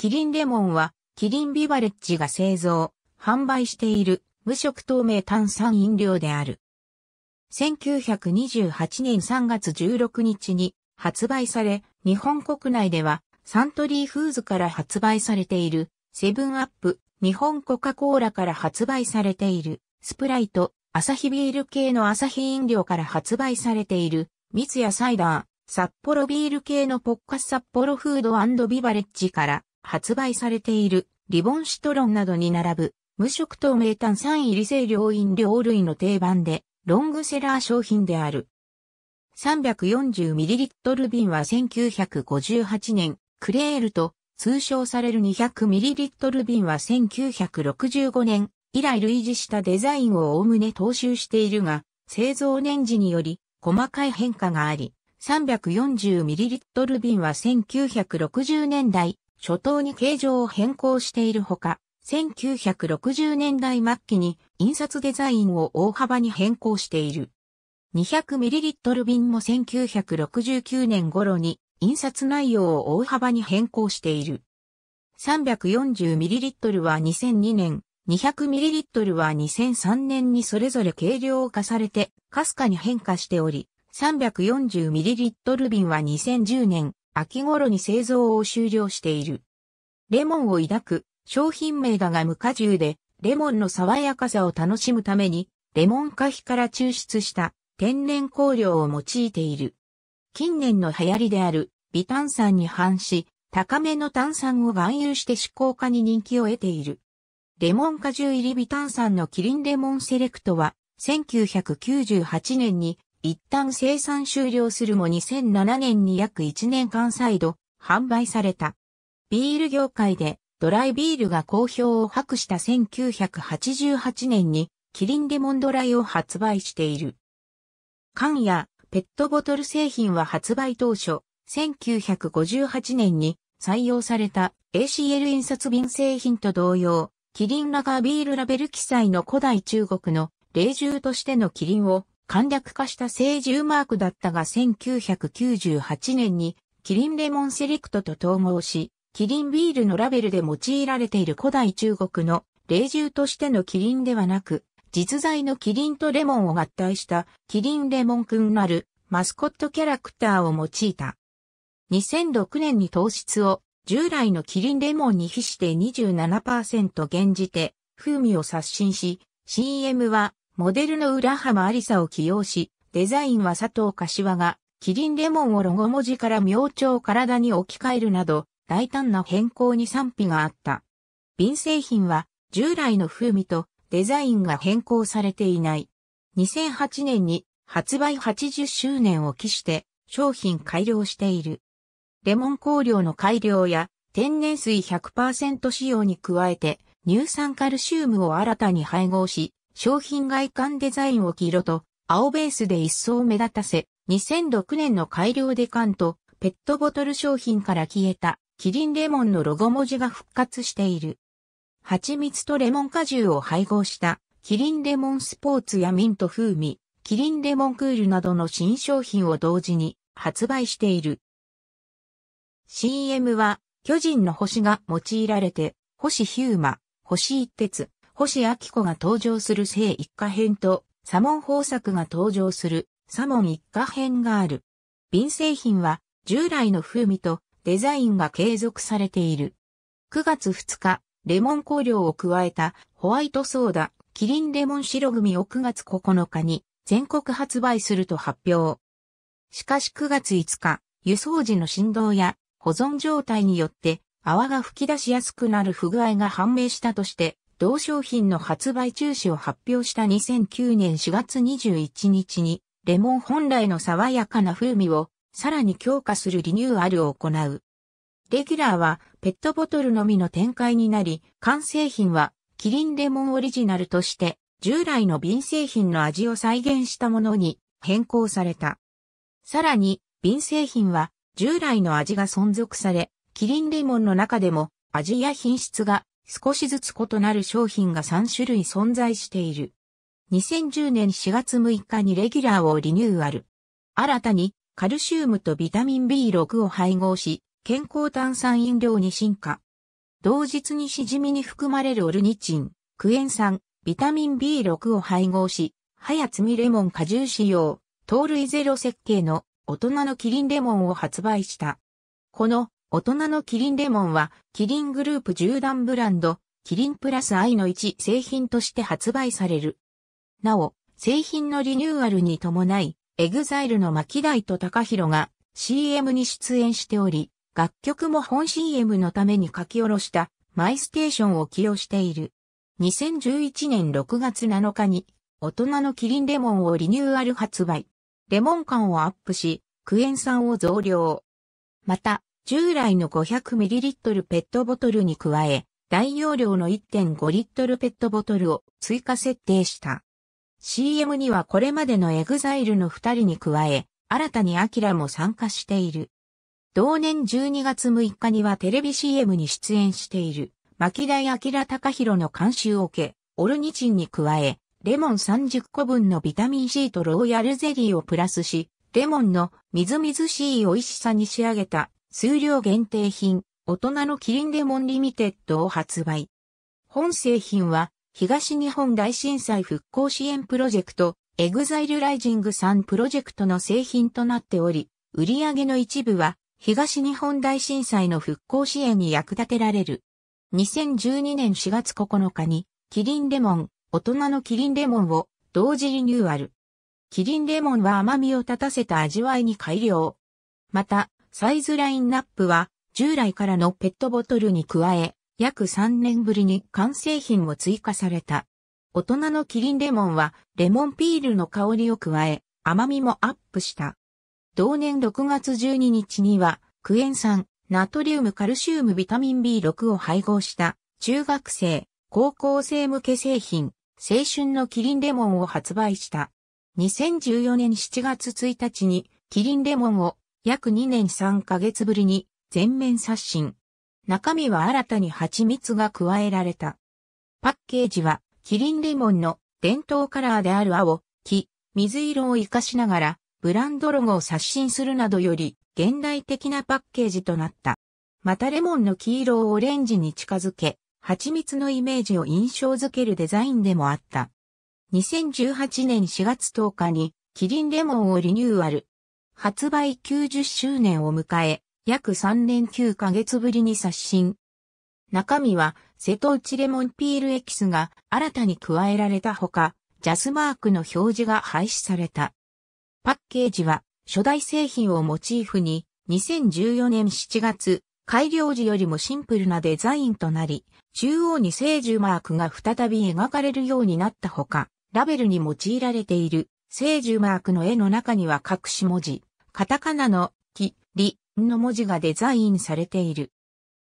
キリンレモンは、キリンビバレッジが製造、販売している無色透明炭酸飲料である。1928年3月16日に発売され、日本国内ではサントリーフーズから発売されているセブンアップ、日本コカ・コーラから発売されているスプライト、アサヒビール系のアサヒ飲料から発売されている三ツ矢サイダー、札幌ビール系のポッカス札幌フードビバレッジから発売されているリボンシトロンなどに並ぶ無色透明炭酸入り清涼飲料類の定番でロングセラー商品である。340ml 瓶は1958年、クレールと通称される 200ml 瓶は1965年以来類似したデザインをおおむね踏襲しているが、製造年次により細かい変化があり、340ml 瓶は1960年代初頭に形状を変更しているほか、1960年代末期に印刷デザインを大幅に変更している。200ml 瓶も1969年頃に印刷内容を大幅に変更している。340ml は2002年、200ml は2003年にそれぞれ軽量化されて、かすかに変化しており、340ml 瓶は2010年、秋頃に製造を終了している。レモンを抱く商品名だが無果汁でレモンの爽やかさを楽しむためにレモン果皮から抽出した天然香料を用いている。近年の流行りである微炭酸に反し高めの炭酸を含有して嗜行化に人気を得ている。レモン果汁入り微炭酸のキリンレモンセレクトは1998年に一旦生産終了するも2007年に約1年間再度販売された。ビール業界でドライビールが好評を博した1988年にキリンレモンドライを発売している。缶やペットボトル製品は発売当初、1958年に採用された ACL 印刷便製品と同様、キリンラガービールラベル記載の古代中国の霊獣としてのキリンを簡略化した成獣マークだったが1998年にキリンレモンセレクトと統合し、キリンビールのラベルで用いられている古代中国の霊獣としてのキリンではなく、実在のキリンとレモンを合体したキリンレモンくんなるマスコットキャラクターを用いた。2006年に糖質を従来のキリンレモンに比して27%減じて風味を刷新し、CM はモデルの浦浜ありさを起用し、デザインは佐藤柏が、キリンレモンをロゴ文字から明朝を体に置き換えるなど、大胆な変更に賛否があった。瓶製品は、従来の風味とデザインが変更されていない。2008年に発売80周年を期して商品改良している。レモン香料の改良や天然水100%使用に加えて乳酸カルシウムを新たに配合し商品外観デザインを黄色と青ベースで一層目立たせ、2006年の改良で缶とペットボトル商品から消えたキリンレモンのロゴ文字が復活している。蜂蜜とレモン果汁を配合したキリンレモンスポーツやミント風味、キリンレモンクールなどの新商品を同時に発売している。CM は巨人の星が用いられて、星ヒューマ、星一徹、星明子が登場する聖一家編と、サモン豊作が登場するサモン一家編がある。瓶製品は、従来の風味とデザインが継続されている。9月2日、レモン香料を加えたホワイトソーダ、キリンレモン白組を9月9日に全国発売すると発表。しかし9月5日、輸送時の振動や保存状態によって泡が吹き出しやすくなる不具合が判明したとして同商品の発売中止を発表した2009年4月21日に、レモン本来の爽やかな風味をさらに強化するリニューアルを行う。レギュラーはペットボトルのみの展開になり、完成品はキリンレモンオリジナルとして従来の瓶製品の味を再現したものに変更された。さらに瓶製品は従来の味が存続され、キリンレモンの中でも味や品質が少しずつ異なる商品が3種類存在している。2010年4月6日にレギュラーをリニューアル。新たにカルシウムとビタミン B6 を配合し、健康炭酸飲料に進化。同日にしじみに含まれるオルニチン、クエン酸、ビタミン B6 を配合し、早摘みレモン果汁使用、糖類ゼロ設計の大人のキリンレモンを発売した。この大人のキリンレモンは、キリングループ縦断ブランド、キリンプラス愛の一製品として発売される。なお、製品のリニューアルに伴い、エグザイルの巻大と高弘が CM に出演しており、楽曲も本 CM のために書き下ろしたマイステーションを起用している。2011年6月7日に、大人のキリンレモンをリニューアル発売。レモン感をアップし、クエン酸を増量。また、従来の 500ml ペットボトルに加え、大容量の1.5 l ペットボトルを追加設定した。CM にはこれまでのエグザイルの2人に加え、新たにアキラも参加している。同年12月6日にはテレビ CM に出演している、巻田明隆弘の監修を受け、オルニチンに加え、レモン30個分のビタミン C とローヤルゼリーをプラスし、レモンのみずみずしい美味しさに仕上げた数量限定品、大人のキリンレモンリミテッドを発売。本製品は、東日本大震災復興支援プロジェクト、エグザイルライジング3プロジェクトの製品となっており、売上の一部は、東日本大震災の復興支援に役立てられる。2012年4月9日に、キリンレモン、大人のキリンレモンを同時リニューアル。キリンレモンは甘みを立たせた味わいに改良。また、サイズラインナップは従来からのペットボトルに加え、約3年ぶりに完成品を追加された。大人のキリンレモンはレモンピールの香りを加え、甘みもアップした。同年6月12日には、クエン酸、ナトリウムカルシウムビタミン B6 を配合した中学生、高校生向け製品、青春のキリンレモンを発売した。2014年7月1日にキリンレモンを約2年3ヶ月ぶりに全面刷新。中身は新たに蜂蜜が加えられた。パッケージはキリンレモンの伝統カラーである青、黄、水色を活かしながらブランドロゴを刷新するなどより現代的なパッケージとなった。またレモンの黄色をオレンジに近づけ、蜂蜜のイメージを印象づけるデザインでもあった。2018年4月10日にキリンレモンをリニューアル、発売90周年を迎え、約3年9ヶ月ぶりに刷新。中身は、瀬戸内レモンピールエキスが新たに加えられたほか、ジャスマークの表示が廃止された。パッケージは、初代製品をモチーフに、2014年7月、改良時よりもシンプルなデザインとなり、中央に聖樹マークが再び描かれるようになったほか、ラベルに用いられている聖樹マークの絵の中には隠し文字、カタカナのキ、リ、ンの文字がデザインされている。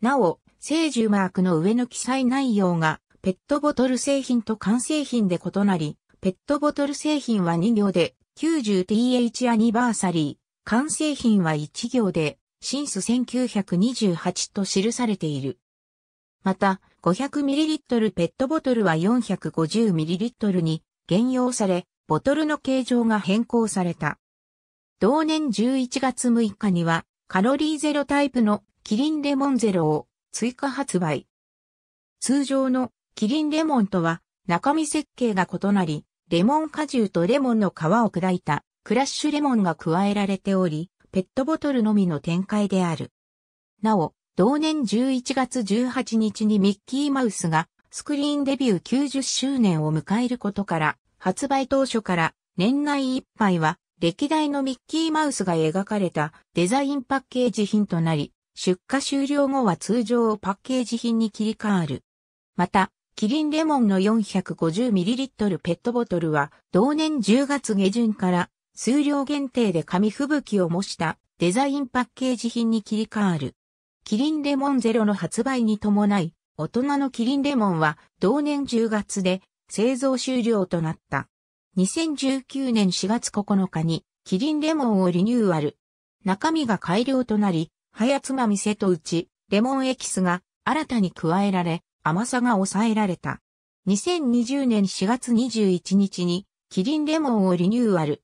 なお、聖獣マークの上の記載内容がペットボトル製品と完成品で異なり、ペットボトル製品は2行で 90th アニバーサリー、完成品は1行で、シンス1928と記されている。また、500ml ペットボトルは 450ml に減用され、ボトルの形状が変更された。同年11月6日には、カロリーゼロタイプのキリンレモンゼロを追加発売。通常のキリンレモンとは中身設計が異なり、レモン果汁とレモンの皮を砕いたクラッシュレモンが加えられており、ペットボトルのみの展開である。なお、同年11月18日にミッキーマウスがスクリーンデビュー90周年を迎えることから、発売当初から年内いっぱいは歴代のミッキーマウスが描かれたデザインパッケージ品となり、出荷終了後は通常パッケージ品に切り替わる。また、キリンレモンの 450ml ペットボトルは、同年10月下旬から数量限定で紙吹雪を模したデザインパッケージ品に切り替わる。キリンレモンゼロの発売に伴い、大人のキリンレモンは同年10月で製造終了となった。2019年4月9日に、キリンレモンをリニューアル。中身が改良となり、早つまみ瀬戸内、レモンエキスが新たに加えられ、甘さが抑えられた。2020年4月21日に、キリンレモンをリニューアル。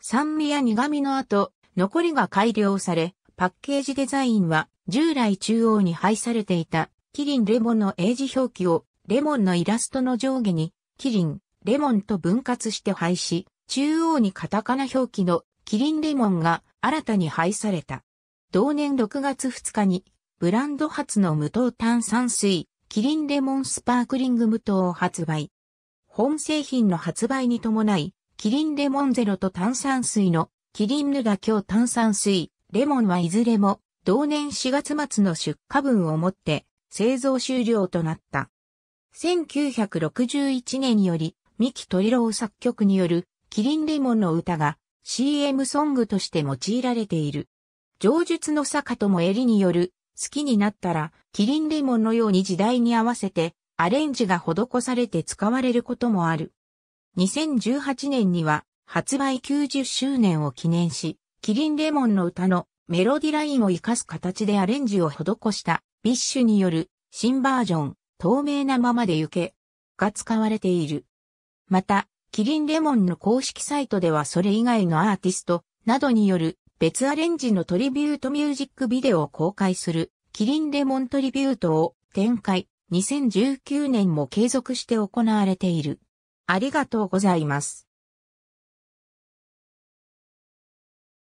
酸味や苦味の後、残りが改良され、パッケージデザインは従来中央に配されていたキリンレモンの英字表記をレモンのイラストの上下にキリンレモンと分割して廃止、中央にカタカナ表記のキリンレモンが新たに廃された。同年6月2日に、ブランド初の無糖炭酸水、キリンレモンスパークリング無糖を発売。本製品の発売に伴い、キリンレモンゼロと炭酸水のキリンヌダ強炭酸水、レモンはいずれも同年4月末の出荷分をもって製造終了となった。1961年より三木ロ郎作曲による、キリンレモンの歌が CM ソングとして用いられている。上述の坂友襟による、好きになったら、キリンレモンのように時代に合わせて、アレンジが施されて使われることもある。2018年には、発売90周年を記念し、キリンレモンの歌のメロディラインを活かす形でアレンジを施したビッシュによる新バージョン、透明なままで行けが使われている。また、キリンレモンの公式サイトではそれ以外のアーティストなどによる別アレンジのトリビュートミュージックビデオを公開するキリンレモントリビュートを展開2019年も継続して行われている。ありがとうございます。